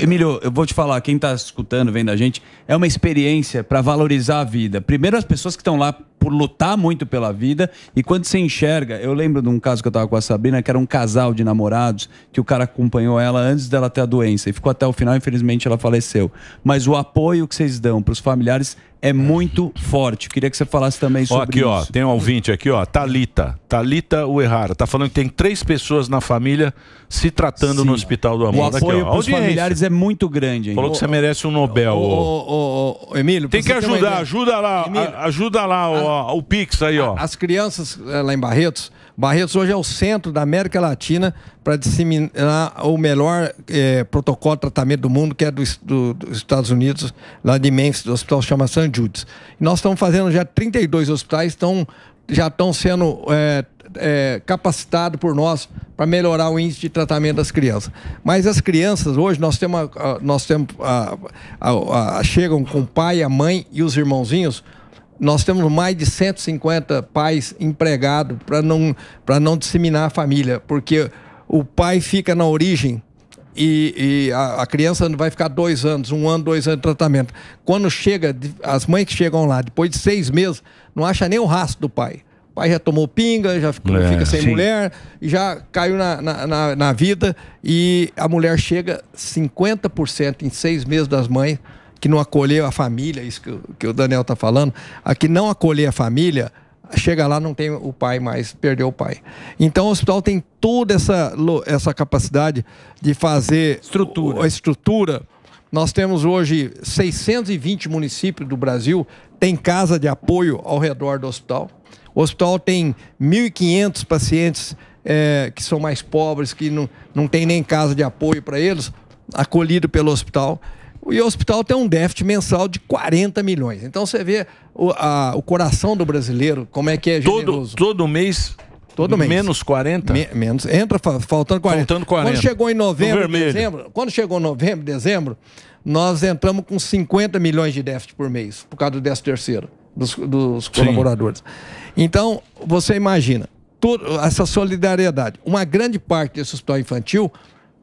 Emílio, eu vou te falar, quem está escutando, vendo a gente, é uma experiência para valorizar a vida. Primeiro, as pessoas que estão lá por lutar muito pela vida. E quando você enxerga, eu lembro de um caso que eu tava com a Sabrina, que era um casal de namorados, que o cara acompanhou ela antes dela ter a doença e ficou até o final, infelizmente ela faleceu. Mas o apoio que vocês dão para os familiares é muito forte. Queria que você falasse também sobre ó, aqui, isso. Aqui, ó, tem um ouvinte aqui, ó, Talita, Talita Uerrara, tá falando que tem três pessoas na família se tratando Sim. no Hospital do Amor. O apoio para os familiares é muito grande. Hein? Falou que você merece um Nobel. Ô, ô, ô, ô Emílio... Tem que ajudar, ajuda lá, Emílio, ajuda lá, o Pix aí, ó. As crianças eh, lá em Barretos, Barretos hoje é o centro da América Latina para disseminar o melhor é, protocolo de tratamento do mundo, que é do, do, dos Estados Unidos, lá de Memphis, do hospital chama San Jude's. nós estamos fazendo já 32 hospitais, estão, já estão sendo é, eh, é, capacitados por nós para melhorar o índice de tratamento das crianças. Mas as crianças, hoje, nós temos, nós temos a, a, a, chegam com o pai, a mãe e os irmãozinhos nós temos mais de 150 pais empregados para não, não disseminar a família, porque o pai fica na origem e, e a, a, criança vai ficar dois anos, um ano, dois anos de tratamento. Quando chega, as mães que chegam lá, depois de seis meses, não acha nem o rastro do pai. O pai já tomou pinga, já é, fica sem sim. mulher, já caiu na, na, na, na vida e a mulher chega 50% em seis meses das mães que não acolheu a família, isso que, que o Daniel está falando, a que não acolher a família, chega lá não tem o pai mais, perdeu o pai. Então o hospital tem toda essa, essa capacidade de fazer estrutura. a estrutura. Nós temos hoje 620 municípios do Brasil tem casa de apoio ao redor do hospital. O hospital tem 1.500 pacientes é, que são mais pobres, que não, não tem nem casa de apoio para eles, acolhido pelo hospital. E o hospital tem um déficit mensal de 40 milhões. Então você vê o, a, o coração do brasileiro, como é que é generoso. Todo, todo mês Todo mês. Menos 40? Me, menos. Entra faltando 40. Faltando 40. Quando chegou em novembro, dezembro, quando chegou novembro, dezembro, nós entramos com 50 milhões de déficit por mês, por causa do décimo terceiro, dos, dos colaboradores. Então, você imagina, toda essa solidariedade. Uma grande parte desse hospital infantil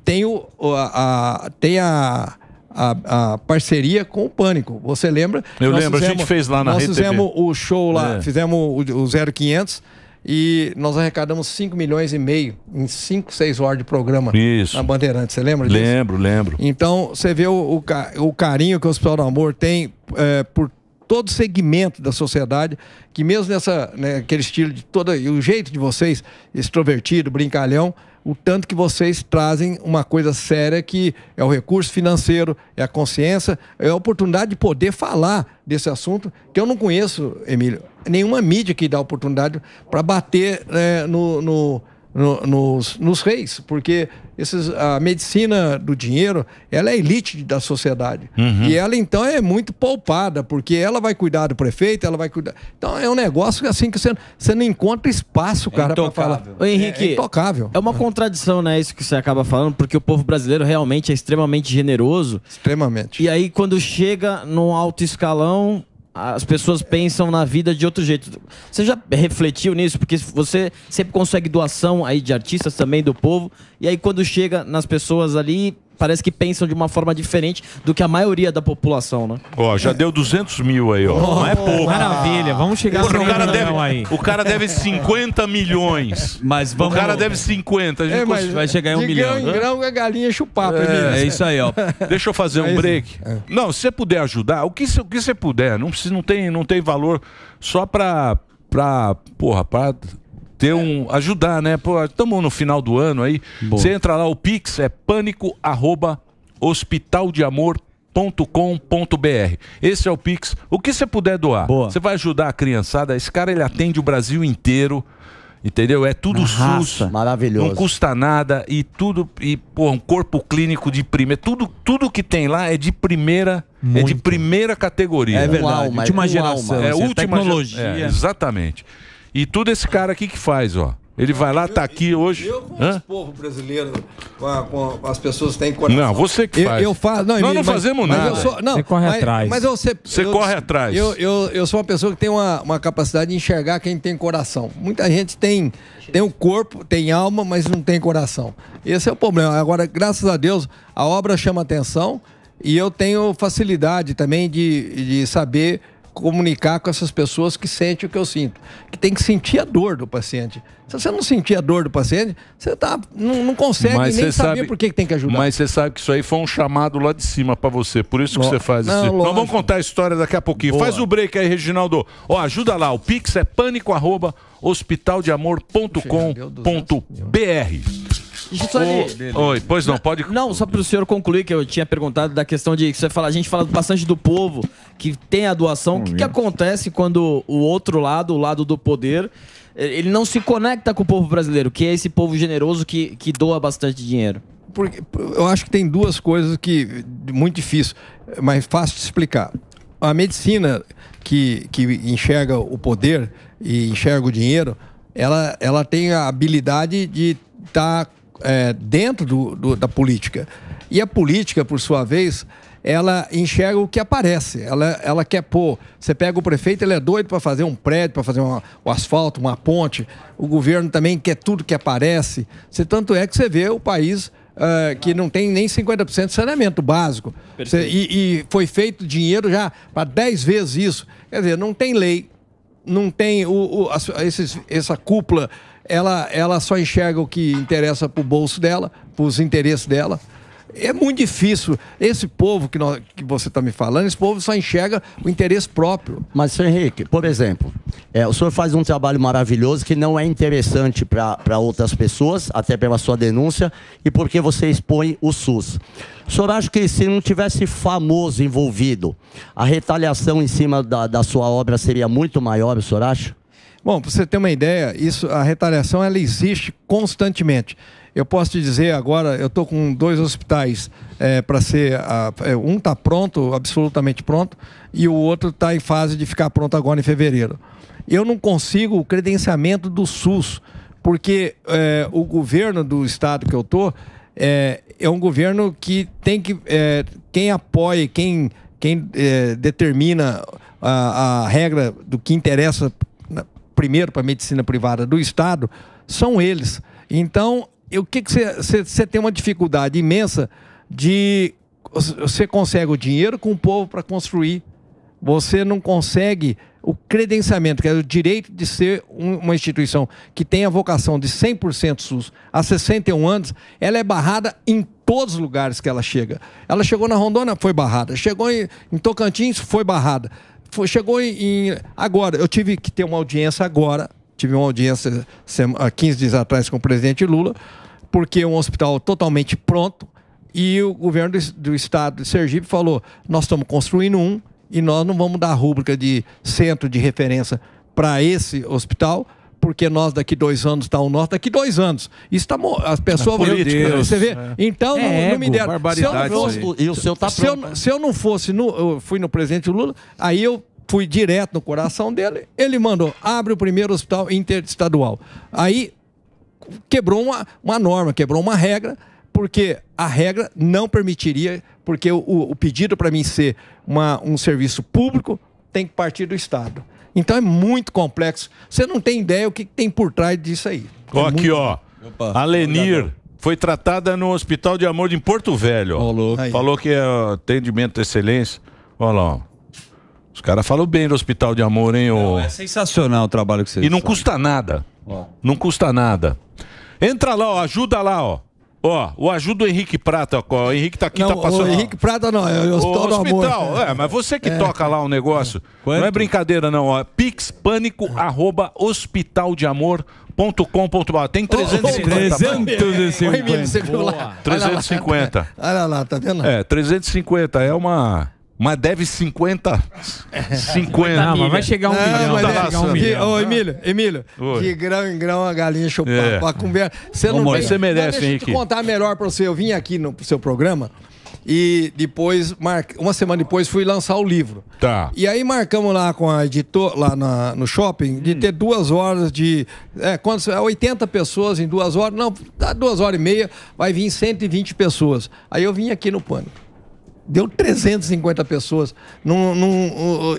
tem, o, a, a tem a, a, a, parceria com o Pânico. Você lembra? Eu nós lembro, fizemos, a gente fez lá na Nós fizemos o show lá, é. fizemos o, o 0500 e nós arrecadamos 5 milhões e meio em 5, 6 horas de programa Isso. na Bandeirante. Você lembra disso? Lembro, lembro. Então, você vê o, o, o carinho que o Hospital do Amor tem é, por todo segmento da sociedade, que mesmo nessa, né, aquele estilo de e o jeito de vocês, extrovertido, brincalhão, o tanto que vocês trazem uma coisa séria que é o recurso financeiro, é a consciência, é a oportunidade de poder falar desse assunto, que eu não conheço, Emílio, nenhuma mídia que dá oportunidade para bater é, no, no no, nos, nos reis, porque esses, a medicina do dinheiro ela é elite da sociedade. Uhum. E ela, então, é muito poupada, porque ela vai cuidar do prefeito, ela vai cuidar. Então, é um negócio assim que você, você não encontra espaço, é cara, é para falar. Ô, Henrique, é, é intocável. É uma é. contradição, né? Isso que você acaba falando, porque o povo brasileiro realmente é extremamente generoso. Extremamente. E aí, quando chega num alto escalão, as pessoas pensam na vida de outro jeito. Você já refletiu nisso? Porque você sempre consegue doação aí de artistas também, do povo, e aí quando chega nas pessoas ali, parece que pensam de uma forma diferente do que a maioria da população, né? Ó, já deu 200 mil aí, ó. Oh, não é pouco. Maravilha, vamos chegar Porra, o cara deve, aí. O cara deve 50 milhões. Mas vamos... O cara deve 50, a gente é, vai chegar em um de milhão. De né? grão a é galinha chupar é, é, isso aí, ó. Deixa eu fazer um é break. É. Não, se você puder ajudar, o que, o que você puder, não, precisa, não, tem, não tem valor só pra... Pra, porra, pra ter um. ajudar, né? Pô, estamos no final do ano aí. Você entra lá, o Pix é pânico arroba Esse é o Pix. O que você puder doar, você vai ajudar a criançada. Esse cara ele atende o Brasil inteiro. Entendeu? É tudo SUS. Raça. Maravilhoso. Não custa nada e tudo e pô, um corpo clínico de primeira, tudo tudo que tem lá é de primeira, Muito. é de primeira categoria. É, é verdade. última é geração, é, assim, é última tecnologia. É, exatamente. E tudo esse cara aqui que faz, ó. Ele vai lá, tá aqui hoje. Eu, com Hã? o povo brasileiro, com, a, com as pessoas que têm coração. Não, você que faz. Eu, eu faço. Não, Nós não mas, fazemos mas nada. Sou, não, você corre mas, atrás. Mas você, você eu, corre atrás. Eu, eu, eu sou uma pessoa que tem uma, uma capacidade de enxergar quem tem coração. Muita gente tem, tem um corpo, tem alma, mas não tem coração. Esse é o problema. Agora, graças a Deus, a obra chama atenção e eu tenho facilidade também de, de saber comunicar com essas pessoas que sentem o que eu sinto, que tem que sentir a dor do paciente. Se você não sentir a dor do paciente, você tá, não, não consegue mas nem saber sabe, por que tem que ajudar. Mas você sabe que isso aí foi um chamado lá de cima para você, por isso que você faz isso. Então vamos contar a história daqui a pouquinho. Boa. Faz o break aí, Reginaldo. Ó, ajuda lá, o Pix é pânico arroba hospitaldeamor.com.br. Deixa só Oi, pois não, pode. Não, só para o senhor concluir que eu tinha perguntado da questão de que você fala, a gente fala bastante do povo que tem a doação. O que, que acontece quando o outro lado, o lado do poder, eh, ele não se conecta com o povo brasileiro, que é esse povo generoso que, que doa bastante dinheiro? Porque eu acho que tem duas coisas que muito difícil, mas fácil de explicar. A medicina que, que enxerga o poder e enxerga o dinheiro, ela, ela tem a habilidade de estar tá é, dentro do, do, da política. E a política, por sua vez, ela enxerga o que aparece. Ela, ela quer pôr. Você pega o prefeito, ele é doido para fazer um prédio, para fazer uma, o asfalto, uma ponte. O governo também quer tudo que aparece. Você, tanto é que você vê o país Uh, que não tem nem 50% de saneamento básico. Cê, e, e, foi feito dinheiro já para 10 vezes isso. Quer dizer, não tem lei, não tem o, o a, esses, essa cúpula ela, ela só enxerga o que interessa para o bolso dela, para os interesses dela. É muito difícil. Esse povo que, nós, que você está me falando, esse povo só enxerga o interesse próprio. Mas, senhor Henrique, por exemplo, é, o senhor faz um trabalho maravilhoso que não é interessante para outras pessoas, até pela sua denúncia, e porque você expõe o SUS. O senhor acha que se não tivesse famoso envolvido, a retaliação em cima da, da sua obra seria muito maior, o senhor acha? Bom, para você ter uma ideia, isso, a retaliação ela existe constantemente. Eu posso te dizer agora, eu estou com dois hospitais é, para ser. A, é, um está pronto, absolutamente pronto, e o outro está em fase de ficar pronto agora em fevereiro. Eu não consigo o credenciamento do SUS, porque é, o governo do estado que eu estou é, é um governo que tem que. É, quem apoia, quem, quem é, determina a, a regra do que interessa primeiro para a medicina privada do Estado, são eles. Então, o que você tem uma dificuldade imensa de você consegue o dinheiro com o povo para construir, você não consegue o credenciamento, que é o direito de ser um, uma instituição que tem a vocação de 100% SUS há 61 anos, ela é barrada em todos os lugares que ela chega. Ela chegou na Rondônia, foi barrada. Chegou em, em Tocantins, foi barrada foi, chegou em, em, Agora, eu tive que ter uma audiência agora. Tive uma audiência há 15 dias atrás com o presidente Lula, porque um hospital totalmente pronto. E o governo do, do estado de Sergipe falou: nós estamos construindo um e nós não vamos dar a rúbrica de centro de referência para esse hospital, porque nós daqui dois anos está o nosso, daqui dois anos. Isso tá, as pessoas... vão. você vê? É. Então, é, não, não me deram. Barbaridade se eu, e o seu tá se eu, né? se eu não fosse, no, eu fui no presidente Lula, aí eu fui direto no coração dele, ele mandou, abre o primeiro hospital interestadual. Aí quebrou uma, uma norma, quebrou uma regra, porque a regra não permitiria, porque o, o pedido para mim ser uma, um serviço público tem que partir do Estado. Então é muito complexo. Você não tem ideia o que, tem por trás disso aí. É aqui, muito... ó. Opa, Lenir Obrigado. Foi tratada no Hospital de Amor em Porto Velho. Ó. Falou que é atendimento excelência. Olha lá. Ó. Os caras falam bem do Hospital de Amor, hein? Não, o... É sensacional o trabalho que vocês E não custa nada. Ó. Não custa nada. Entra lá, ó, ajuda lá, ó. Ó, o ajuda o Henrique Prata, ó, o Henrique tá aqui, não, tá passando. O Henrique Prata não, é o Hospital, o hospital amor, é. mas você que é. toca lá o um negócio, é. não é brincadeira não, ó, pixpânico, ah. Tem 350. Oh, oh, 350. Oi, Emílio, você viu lá? 350. Olha lá, tá vendo? É, 350 é uma mas deve 50. 50. Não, mas vai chegar um não, milhão. Mas vai chegar um milhão. Ô, Emílio, Emílio, Oi. de grão em grão a galinha chupava é. a Você não tem... Você merece, hein, deixa eu te contar melhor para você. Eu vim aqui no seu programa e depois, uma semana depois, fui lançar o livro. Tá. E aí marcamos lá com a editora, lá na, no shopping, de hum. ter duas horas de. É, quantos, é 80 pessoas em duas horas. Não, dá duas horas e meia, vai vir 120 pessoas. Aí eu vim aqui no Pânico. Deu 350 pessoas, não,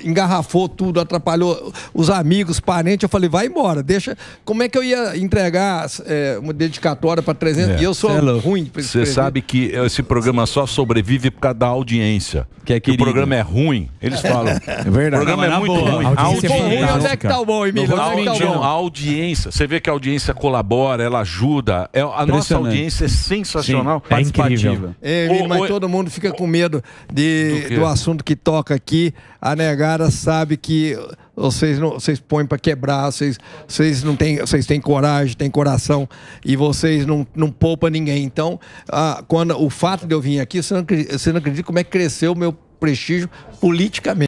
engarrafou tudo, atrapalhou os amigos, parentes. Eu falei, vai embora, deixa. Como é que eu ia entregar é, uma dedicatória para 300? É. E eu sou Hello. É ruim. Você sabe que esse programa só sobrevive por causa da audiência. Que é que o programa é ruim, eles falam. É verdade. O programa é muito boa. ruim. A audiência a audiência é onde é que tá o bom, Emílio? A, é tá bom. a audiência, você vê que a audiência colabora, ela ajuda. É, a nossa audiência é sensacional, Sim, É incrível. É, mas todo mundo fica com medo de, do, do, assunto que toca aqui, a negada sabe que vocês não, vocês põem para quebrar, vocês, vocês não têm, vocês têm coragem, têm coração e vocês não, não poupa ninguém. Então, a, quando o fato de eu vir aqui, você não, você não acredita como é que cresceu o meu prestígio politicamente.